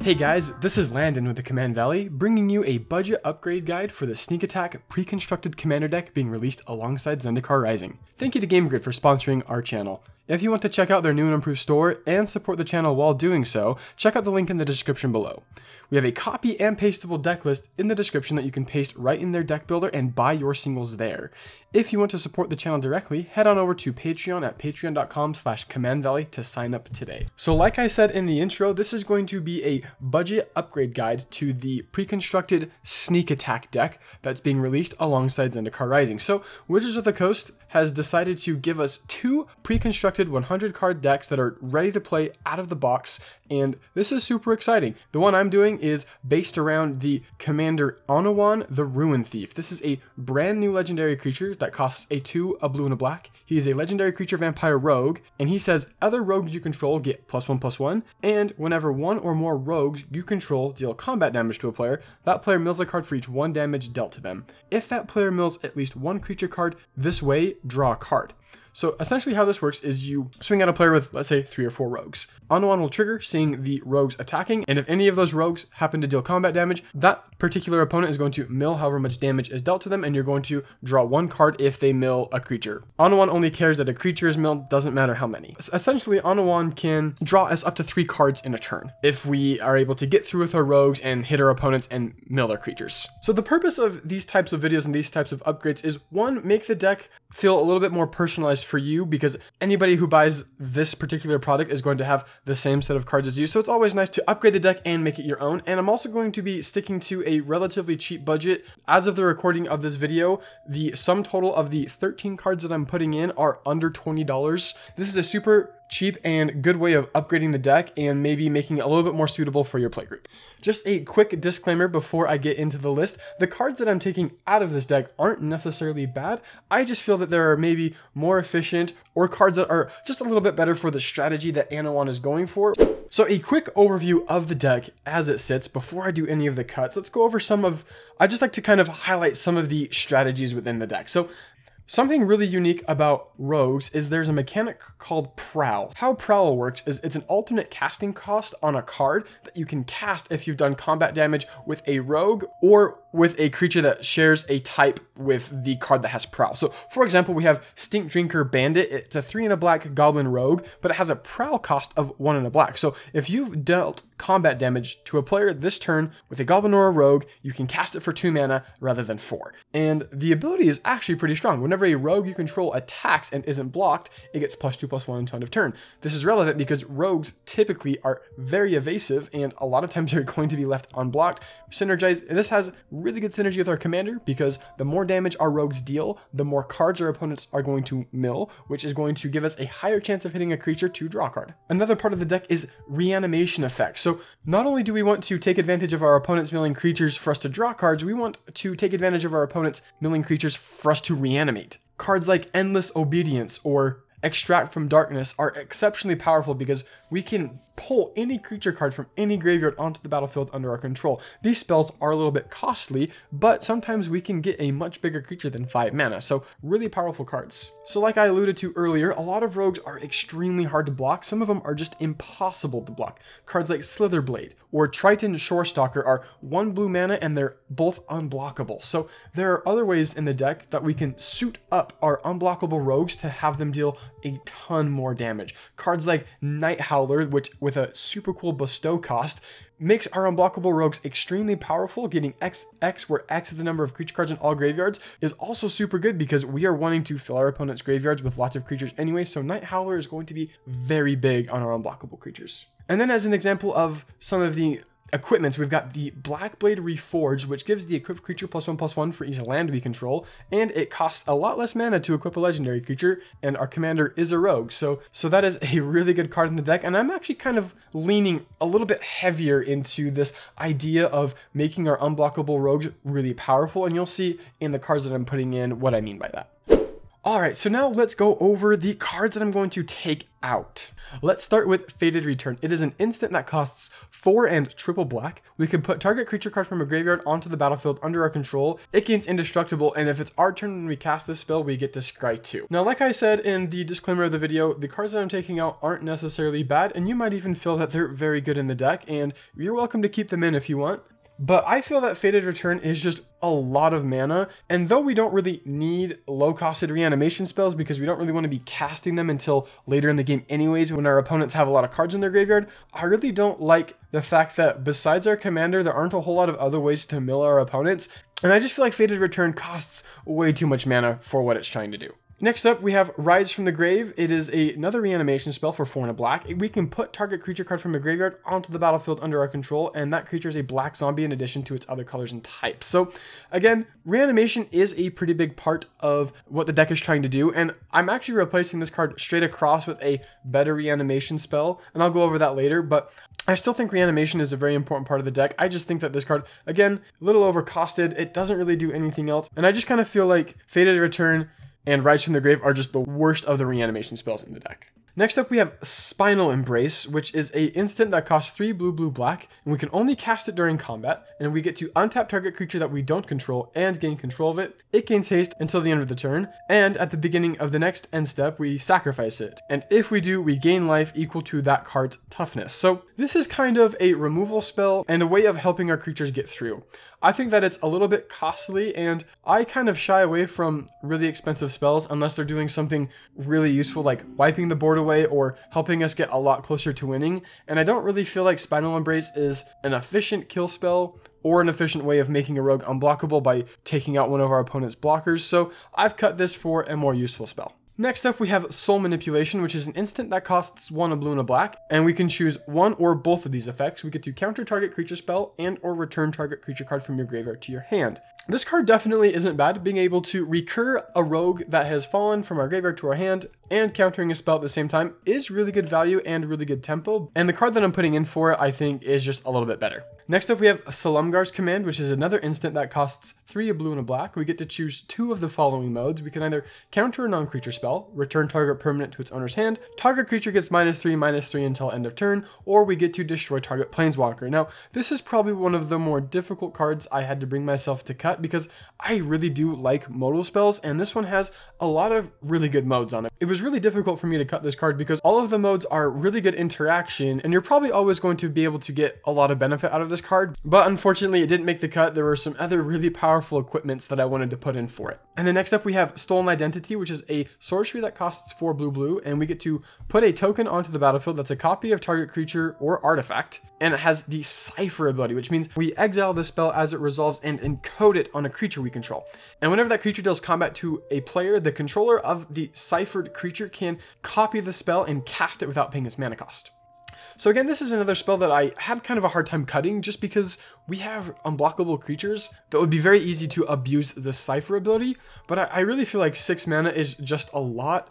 Hey guys, this is Landon with the Command Valley, bringing you a budget upgrade guide for the Sneak Attack pre-constructed commander deck being released alongside Zendikar Rising. Thank you to GameGrid for sponsoring our channel. If you want to check out their new and improved store and support the channel while doing so, check out the link in the description below. We have a copy and pastable deck list in the description that you can paste right in their deck builder and buy your singles there. If you want to support the channel directly, head on over to Patreon at patreon.com slash commandvalley to sign up today. So like I said in the intro, this is going to be a budget upgrade guide to the pre-constructed Sneak Attack deck that's being released alongside Zendikar Rising. So Wizards of the Coast has decided to give us two pre-constructed constructed 100 card decks that are ready to play out of the box, and this is super exciting. The one I'm doing is based around the Commander Onawan the Ruin Thief. This is a brand new legendary creature that costs a 2, a blue, and a black. He is a legendary creature vampire rogue, and he says other rogues you control get plus 1 plus 1, and whenever one or more rogues you control deal combat damage to a player, that player mills a card for each 1 damage dealt to them. If that player mills at least one creature card, this way, draw a card. So essentially how this works is you swing at a player with, let's say, three or four rogues. Anuan will trigger, seeing the rogues attacking, and if any of those rogues happen to deal combat damage, that particular opponent is going to mill however much damage is dealt to them, and you're going to draw one card if they mill a creature. Anuan only cares that a creature is milled, doesn't matter how many. Essentially, Anuan can draw us up to three cards in a turn if we are able to get through with our rogues and hit our opponents and mill their creatures. So the purpose of these types of videos and these types of upgrades is one, make the deck feel a little bit more personalized for you because anybody who buys this particular product is going to have the same set of cards as you. So it's always nice to upgrade the deck and make it your own. And I'm also going to be sticking to a relatively cheap budget. As of the recording of this video, the sum total of the 13 cards that I'm putting in are under $20. This is a super cheap and good way of upgrading the deck and maybe making it a little bit more suitable for your playgroup. Just a quick disclaimer before I get into the list, the cards that I'm taking out of this deck aren't necessarily bad, I just feel that there are maybe more efficient, or cards that are just a little bit better for the strategy that Anawan is going for. So a quick overview of the deck as it sits before I do any of the cuts. Let's go over some of, I just like to kind of highlight some of the strategies within the deck. So Something really unique about rogues is there's a mechanic called prowl. How prowl works is it's an alternate casting cost on a card that you can cast if you've done combat damage with a rogue or with a creature that shares a type with the card that has Prowl. So, for example, we have Stink Drinker Bandit. It's a 3 and a black Goblin Rogue, but it has a Prowl cost of 1 and a black. So, if you've dealt combat damage to a player this turn with a Goblin or a Rogue, you can cast it for 2 mana rather than 4. And the ability is actually pretty strong. Whenever a Rogue you control attacks and isn't blocked, it gets plus 2 plus 1 until end of turn. This is relevant because Rogues typically are very evasive and a lot of times they're going to be left unblocked. Synergize, this has really good synergy with our commander because the more damage our rogues deal, the more cards our opponents are going to mill, which is going to give us a higher chance of hitting a creature to draw card. Another part of the deck is reanimation effects. So not only do we want to take advantage of our opponent's milling creatures for us to draw cards, we want to take advantage of our opponent's milling creatures for us to reanimate. Cards like Endless Obedience or Extract from Darkness are exceptionally powerful because we can pull any creature card from any graveyard onto the battlefield under our control. These spells are a little bit costly, but sometimes we can get a much bigger creature than 5 mana, so really powerful cards. So like I alluded to earlier, a lot of rogues are extremely hard to block, some of them are just impossible to block. Cards like Slitherblade or Triton Shorestalker are 1 blue mana and they're both unblockable, so there are other ways in the deck that we can suit up our unblockable rogues to have them deal a ton more damage. Cards like Night Howler, which with a super cool bestow cost makes our unblockable rogues extremely powerful. Getting X X, where X is the number of creature cards in all graveyards, is also super good because we are wanting to fill our opponent's graveyards with lots of creatures anyway, so Night Howler is going to be very big on our unblockable creatures. And then as an example of some of the equipments, we've got the Blackblade Reforged, which gives the equipped creature plus one plus one for each land we control, and it costs a lot less mana to equip a legendary creature, and our commander is a rogue. So, so that is a really good card in the deck, and I'm actually kind of leaning a little bit heavier into this idea of making our unblockable rogues really powerful, and you'll see in the cards that I'm putting in what I mean by that. All right, so now let's go over the cards that I'm going to take out. Let's start with Faded Return. It is an instant that costs 4 and triple black. We can put target creature card from a graveyard onto the battlefield under our control. It gains indestructible, and if it's our turn when we cast this spell, we get to scry 2. Now, like I said in the disclaimer of the video, the cards that I'm taking out aren't necessarily bad, and you might even feel that they're very good in the deck, and you're welcome to keep them in if you want but I feel that Faded Return is just a lot of mana, and though we don't really need low-costed reanimation spells because we don't really want to be casting them until later in the game anyways when our opponents have a lot of cards in their graveyard, I really don't like the fact that besides our commander, there aren't a whole lot of other ways to mill our opponents, and I just feel like Faded Return costs way too much mana for what it's trying to do. Next up, we have Rise from the Grave. It is a, another reanimation spell for 4 and a black. We can put target creature card from a graveyard onto the battlefield under our control, and that creature is a black zombie in addition to its other colors and types. So again, reanimation is a pretty big part of what the deck is trying to do, and I'm actually replacing this card straight across with a better reanimation spell, and I'll go over that later, but I still think reanimation is a very important part of the deck. I just think that this card, again, a little overcosted. It doesn't really do anything else, and I just kind of feel like Faded Return and Rise from the Grave are just the worst of the reanimation spells in the deck. Next up, we have Spinal Embrace, which is a instant that costs 3 blue, blue, black, and we can only cast it during combat, and we get to untap target creature that we don't control and gain control of it. It gains haste until the end of the turn, and at the beginning of the next end step, we sacrifice it. And if we do, we gain life equal to that card's toughness. So this is kind of a removal spell and a way of helping our creatures get through. I think that it's a little bit costly, and I kind of shy away from really expensive spells unless they're doing something really useful like wiping the board away or helping us get a lot closer to winning, and I don't really feel like Spinal Embrace is an efficient kill spell or an efficient way of making a rogue unblockable by taking out one of our opponent's blockers, so I've cut this for a more useful spell. Next up, we have Soul Manipulation, which is an instant that costs one blue and a black, and we can choose one or both of these effects. We get to counter target creature spell and or return target creature card from your graveyard to your hand. This card definitely isn't bad, being able to recur a rogue that has fallen from our graveyard to our hand and countering a spell at the same time is really good value and really good tempo, and the card that I'm putting in for it, I think, is just a little bit better. Next up, we have Salumgar's Command, which is another instant that costs 3 a blue and a black. We get to choose two of the following modes. We can either counter a non-creature spell, return target permanent to its owner's hand, target creature gets minus 3, minus 3 until end of turn, or we get to destroy target planeswalker. Now, this is probably one of the more difficult cards I had to bring myself to cut because I really do like modal spells, and this one has a lot of really good modes on it. It was really difficult for me to cut this card because all of the modes are really good interaction, and you're probably always going to be able to get a lot of benefit out of this this card, but unfortunately it didn't make the cut. There were some other really powerful equipments that I wanted to put in for it. And then next up we have Stolen Identity, which is a sorcery that costs 4 blue blue, and we get to put a token onto the battlefield that's a copy of target creature or artifact, and it has the Cipher ability, which means we exile this spell as it resolves and encode it on a creature we control. And whenever that creature deals combat to a player, the controller of the ciphered creature can copy the spell and cast it without paying its mana cost. So again, this is another spell that I had kind of a hard time cutting just because we have unblockable creatures that would be very easy to abuse the Cypher ability, but I, I really feel like 6 mana is just a lot.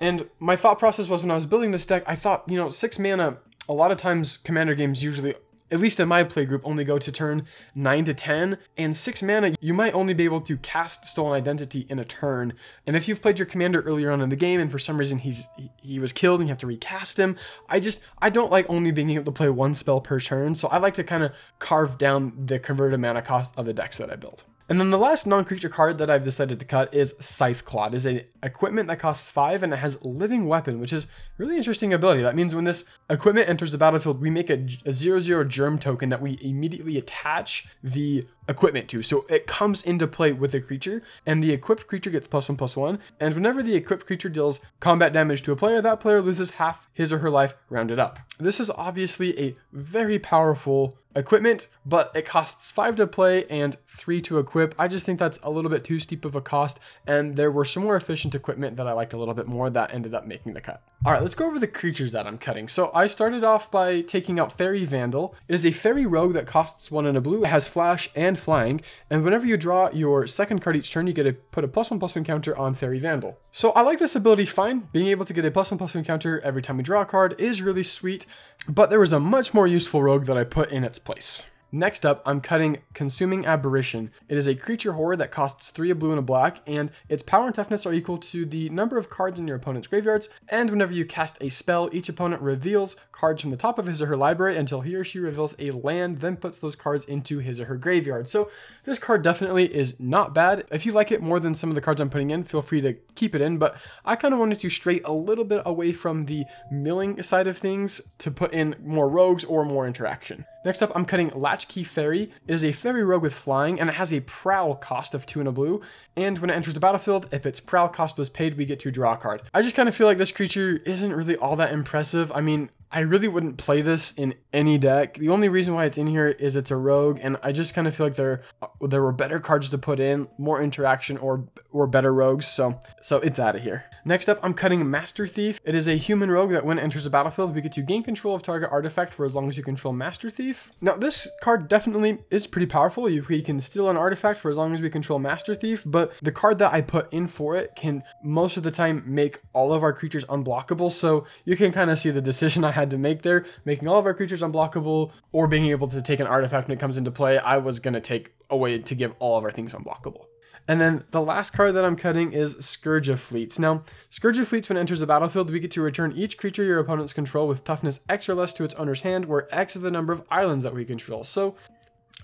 And my thought process was when I was building this deck, I thought, you know, 6 mana, a lot of times commander games usually at least in my playgroup, only go to turn 9 to 10, and 6 mana, you might only be able to cast Stolen Identity in a turn. And if you've played your commander earlier on in the game, and for some reason he's he was killed and you have to recast him, I just, I don't like only being able to play one spell per turn, so I like to kind of carve down the converted mana cost of the decks that I build. And then the last non-creature card that I've decided to cut is Scythe Clod. It is an equipment that costs 5 and it has Living Weapon, which is Really interesting ability. That means when this equipment enters the battlefield, we make a, a germ token that we immediately attach the equipment to. So it comes into play with a creature, and the equipped creature gets plus one plus one. And whenever the equipped creature deals combat damage to a player, that player loses half his or her life rounded up. This is obviously a very powerful equipment, but it costs five to play and three to equip. I just think that's a little bit too steep of a cost, and there were some more efficient equipment that I liked a little bit more that ended up making the cut. All right, let's go over the creatures that I'm cutting. So I started off by taking out Fairy Vandal. It is a Fairy Rogue that costs one and a blue, it has Flash and Flying, and whenever you draw your second card each turn, you get to put a plus one plus one counter on Fairy Vandal. So I like this ability fine. Being able to get a plus one plus one counter every time we draw a card is really sweet, but there was a much more useful rogue that I put in its place. Next up, I'm cutting Consuming Aberration. It is a creature horror that costs 3 a blue and a black, and its power and toughness are equal to the number of cards in your opponent's graveyards, and whenever you cast a spell, each opponent reveals cards from the top of his or her library until he or she reveals a land, then puts those cards into his or her graveyard. So this card definitely is not bad. If you like it more than some of the cards I'm putting in, feel free to keep it in, but I kind of wanted to stray a little bit away from the milling side of things to put in more rogues or more interaction. Next up, I'm cutting Latchkey Fairy. It is a fairy rogue with flying, and it has a prowl cost of two and a blue. And when it enters the battlefield, if its prowl cost was paid, we get to draw a card. I just kind of feel like this creature isn't really all that impressive. I mean, I really wouldn't play this in any deck. The only reason why it's in here is it's a rogue, and I just kind of feel like there there were better cards to put in, more interaction, or or better rogues. So so it's out of here. Next up, I'm cutting Master Thief. It is a human rogue that when enters the battlefield, we get to gain control of target artifact for as long as you control Master Thief. Now this card definitely is pretty powerful. You, you can steal an artifact for as long as we control Master Thief, but the card that I put in for it can most of the time make all of our creatures unblockable. So you can kind of see the decision I had had to make there, making all of our creatures unblockable or being able to take an artifact when it comes into play, I was going to take a way to give all of our things unblockable. And then the last card that I'm cutting is Scourge of Fleets. Now, Scourge of Fleets, when it enters the battlefield, we get to return each creature your opponents control with toughness X or less to its owner's hand, where X is the number of islands that we control. So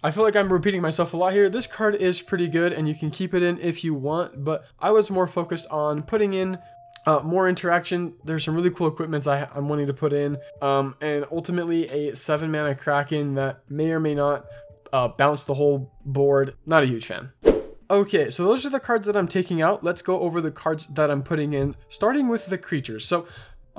I feel like I'm repeating myself a lot here. This card is pretty good and you can keep it in if you want, but I was more focused on putting in uh, more interaction. There's some really cool equipments I, am wanting to put in. Um, and ultimately, a seven mana Kraken that may or may not uh, bounce the whole board. Not a huge fan. Okay, so those are the cards that I'm taking out. Let's go over the cards that I'm putting in, starting with the creatures. So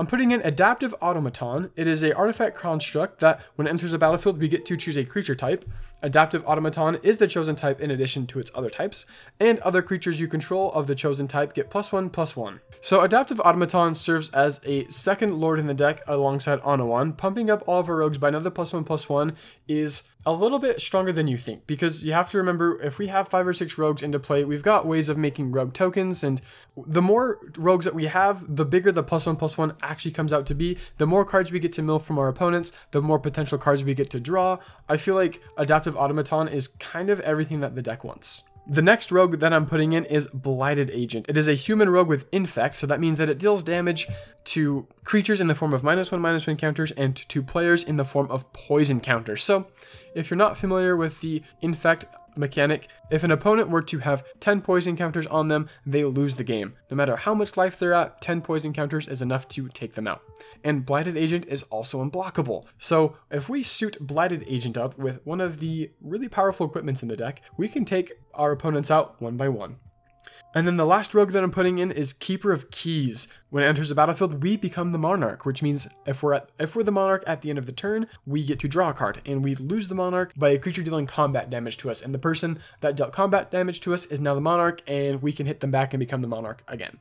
I'm putting in Adaptive Automaton. It is a artifact construct that, when it enters a battlefield, we get to choose a creature type. Adaptive Automaton is the chosen type in addition to its other types, and other creatures you control of the chosen type get plus one, plus one. So Adaptive Automaton serves as a second lord in the deck alongside Anuwan, Pumping up all of our rogues by another plus one, plus one is a little bit stronger than you think because you have to remember if we have five or six rogues into play, we've got ways of making rogue tokens. And the more rogues that we have, the bigger the plus one plus one actually comes out to be. The more cards we get to mill from our opponents, the more potential cards we get to draw. I feel like Adaptive Automaton is kind of everything that the deck wants. The next rogue that I'm putting in is Blighted Agent. It is a human rogue with infect, so that means that it deals damage to creatures in the form of minus one, minus one counters, and to players in the form of poison counters. So if you're not familiar with the infect mechanic. If an opponent were to have 10 poison counters on them, they lose the game. No matter how much life they're at, 10 poison counters is enough to take them out. And Blighted Agent is also unblockable. So if we suit Blighted Agent up with one of the really powerful equipments in the deck, we can take our opponents out one by one. And then the last rogue that I'm putting in is Keeper of Keys. When it enters the battlefield, we become the Monarch, which means if we're at, if we're the Monarch at the end of the turn, we get to draw a card, and we lose the Monarch by a creature dealing combat damage to us. And the person that dealt combat damage to us is now the Monarch, and we can hit them back and become the Monarch again.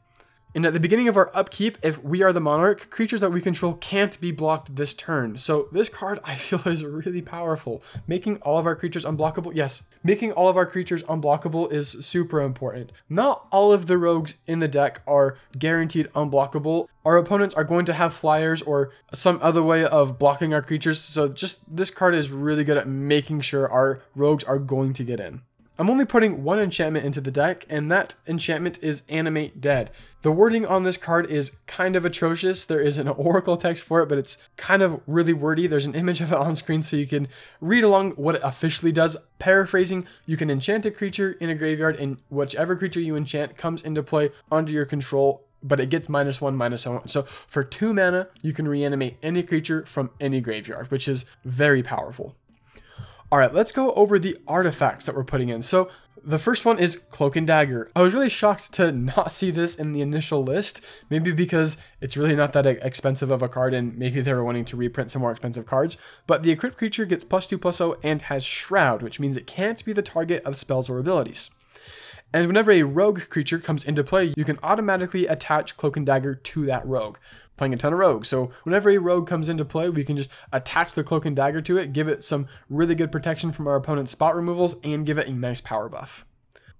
And at the beginning of our upkeep, if we are the Monarch, creatures that we control can't be blocked this turn. So this card I feel is really powerful. Making all of our creatures unblockable, yes, making all of our creatures unblockable is super important. Not all of the rogues in the deck are guaranteed unblockable. Our opponents are going to have flyers or some other way of blocking our creatures. So just this card is really good at making sure our rogues are going to get in. I'm only putting one enchantment into the deck, and that enchantment is Animate Dead. The wording on this card is kind of atrocious. There is an oracle text for it, but it's kind of really wordy. There's an image of it on screen so you can read along what it officially does. Paraphrasing, you can enchant a creature in a graveyard, and whichever creature you enchant comes into play under your control but it gets minus one, minus one. So for two mana, you can reanimate any creature from any graveyard, which is very powerful. All right, let's go over the artifacts that we're putting in. So the first one is Cloak and Dagger. I was really shocked to not see this in the initial list, maybe because it's really not that expensive of a card and maybe they were wanting to reprint some more expensive cards, but the equipped creature gets plus 2 plus 0 and has Shroud, which means it can't be the target of spells or abilities. And whenever a rogue creature comes into play, you can automatically attach Cloak and Dagger to that rogue, playing a ton of rogues. So whenever a rogue comes into play, we can just attach the cloak and dagger to it, give it some really good protection from our opponent's spot removals, and give it a nice power buff.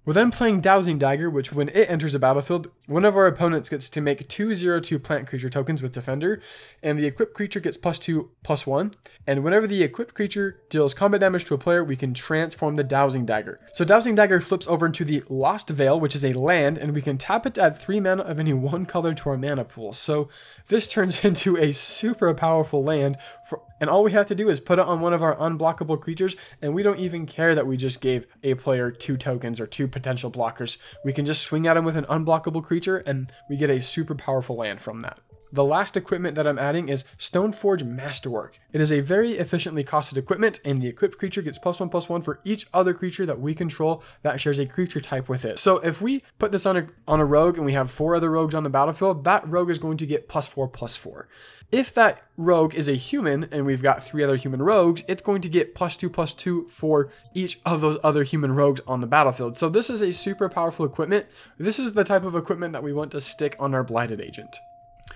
We're then playing Dowsing Dagger, which when it enters a battlefield, one of our opponents gets to make two zero two plant creature tokens with Defender, and the equipped creature gets plus 2 plus 1. And whenever the equipped creature deals combat damage to a player, we can transform the Dowsing Dagger. So Dowsing Dagger flips over into the Lost Veil, which is a land, and we can tap it to add 3 mana of any one color to our mana pool. So this turns into a super powerful land, for, and all we have to do is put it on one of our unblockable creatures, and we don't even care that we just gave a player two tokens or two potential blockers. We can just swing at him with an unblockable creature creature, and we get a super powerful land from that the last equipment that I'm adding is Stoneforge Masterwork. It is a very efficiently costed equipment and the equipped creature gets plus one plus one for each other creature that we control that shares a creature type with it. So if we put this on a, on a rogue and we have four other rogues on the battlefield, that rogue is going to get plus four plus four. If that rogue is a human and we've got three other human rogues, it's going to get plus two plus two for each of those other human rogues on the battlefield. So this is a super powerful equipment. This is the type of equipment that we want to stick on our Blighted Agent.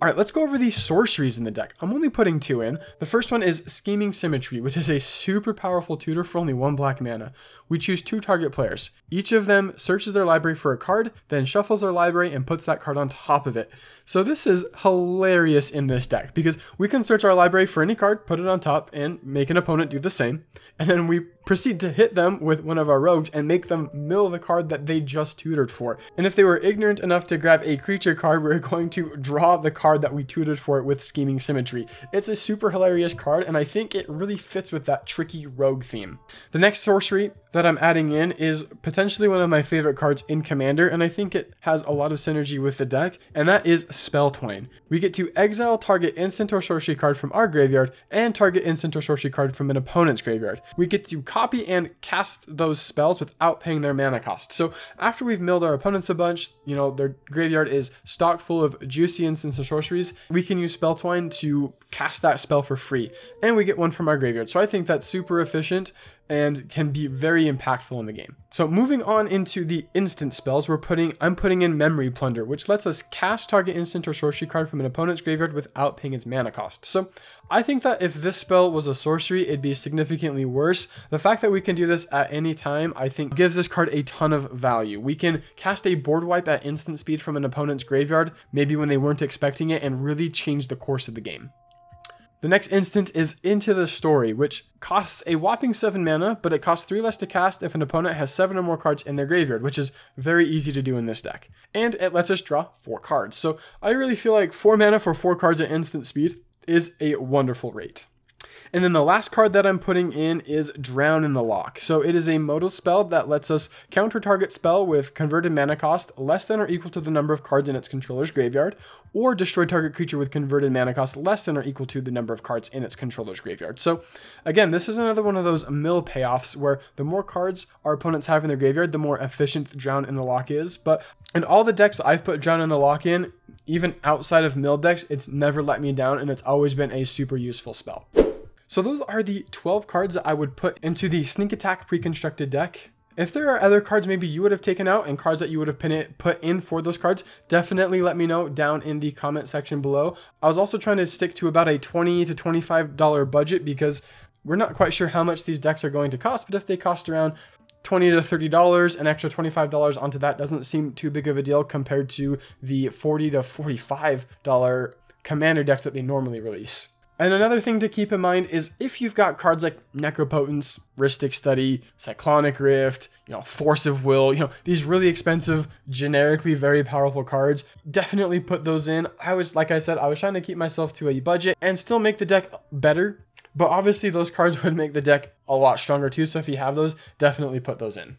All right, let's go over the sorceries in the deck. I'm only putting two in. The first one is Scheming Symmetry, which is a super powerful tutor for only one black mana. We choose two target players. Each of them searches their library for a card, then shuffles their library and puts that card on top of it. So this is hilarious in this deck because we can search our library for any card, put it on top, and make an opponent do the same. And then we proceed to hit them with one of our rogues and make them mill the card that they just tutored for. And if they were ignorant enough to grab a creature card, we're going to draw the card card that we tutored for it with Scheming Symmetry. It's a super hilarious card, and I think it really fits with that tricky rogue theme. The next sorcery that I'm adding in is potentially one of my favorite cards in Commander, and I think it has a lot of synergy with the deck, and that is Spell Twain. We get to exile target instant or sorcery card from our graveyard, and target instant or sorcery card from an opponent's graveyard. We get to copy and cast those spells without paying their mana cost. So after we've milled our opponents a bunch, you know, their graveyard is stocked full of juicy instant or sorceries, we can use Spell Twain to cast that spell for free, and we get one from our graveyard. So I think that's super efficient and can be very impactful in the game. So moving on into the instant spells, we're putting I'm putting in Memory Plunder, which lets us cast target instant or sorcery card from an opponent's graveyard without paying its mana cost. So I think that if this spell was a sorcery, it'd be significantly worse. The fact that we can do this at any time, I think gives this card a ton of value. We can cast a board wipe at instant speed from an opponent's graveyard, maybe when they weren't expecting it, and really change the course of the game. The next instant is Into the Story, which costs a whopping 7 mana, but it costs 3 less to cast if an opponent has 7 or more cards in their graveyard, which is very easy to do in this deck. And it lets us draw 4 cards, so I really feel like 4 mana for 4 cards at instant speed is a wonderful rate. And then the last card that I'm putting in is Drown in the Lock. So it is a modal spell that lets us counter target spell with converted mana cost less than or equal to the number of cards in its controller's graveyard, or destroy target creature with converted mana cost less than or equal to the number of cards in its controller's graveyard. So again, this is another one of those mill payoffs where the more cards our opponents have in their graveyard, the more efficient Drown in the Lock is. But in all the decks I've put Drown in the Lock in, even outside of mill decks, it's never let me down and it's always been a super useful spell. So those are the 12 cards that I would put into the Sneak Attack pre-constructed deck. If there are other cards maybe you would have taken out and cards that you would have put in for those cards, definitely let me know down in the comment section below. I was also trying to stick to about a 20 to $25 budget because we're not quite sure how much these decks are going to cost, but if they cost around 20 to $30, an extra $25 onto that doesn't seem too big of a deal compared to the 40 to $45 commander decks that they normally release. And another thing to keep in mind is if you've got cards like Necropotence, Ristic Study, Cyclonic Rift, you know, Force of Will, you know, these really expensive, generically very powerful cards, definitely put those in. I was, like I said, I was trying to keep myself to a budget and still make the deck better, but obviously those cards would make the deck a lot stronger too, so if you have those, definitely put those in.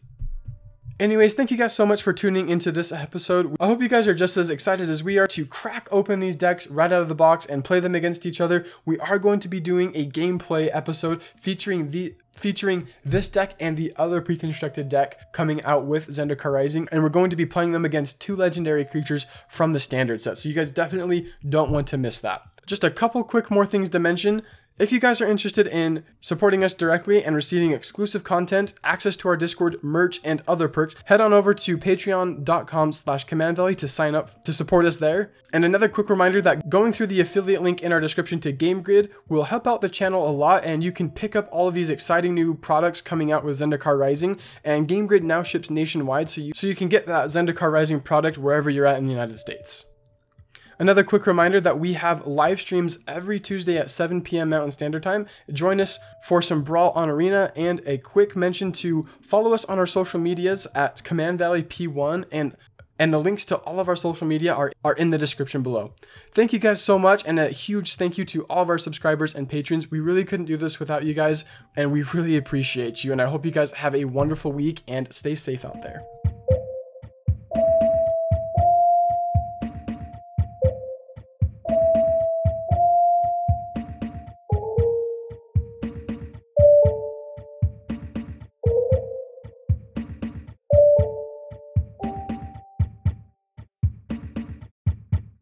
Anyways, thank you guys so much for tuning into this episode. I hope you guys are just as excited as we are to crack open these decks right out of the box and play them against each other. We are going to be doing a gameplay episode featuring the featuring this deck and the other pre-constructed deck coming out with Zendikar Rising, and we're going to be playing them against two legendary creatures from the standard set, so you guys definitely don't want to miss that. Just a couple quick more things to mention. If you guys are interested in supporting us directly and receiving exclusive content, access to our Discord, merch, and other perks, head on over to patreon.com slash commandvalley to sign up to support us there. And another quick reminder that going through the affiliate link in our description to GameGrid will help out the channel a lot and you can pick up all of these exciting new products coming out with Zendikar Rising and GameGrid now ships nationwide so you, so you can get that Zendikar Rising product wherever you're at in the United States. Another quick reminder that we have live streams every Tuesday at 7 p.m. Mountain Standard Time. Join us for some Brawl on Arena and a quick mention to follow us on our social medias at Command Valley P1 and and the links to all of our social media are, are in the description below. Thank you guys so much, and a huge thank you to all of our subscribers and patrons. We really couldn't do this without you guys, and we really appreciate you. And I hope you guys have a wonderful week and stay safe out there.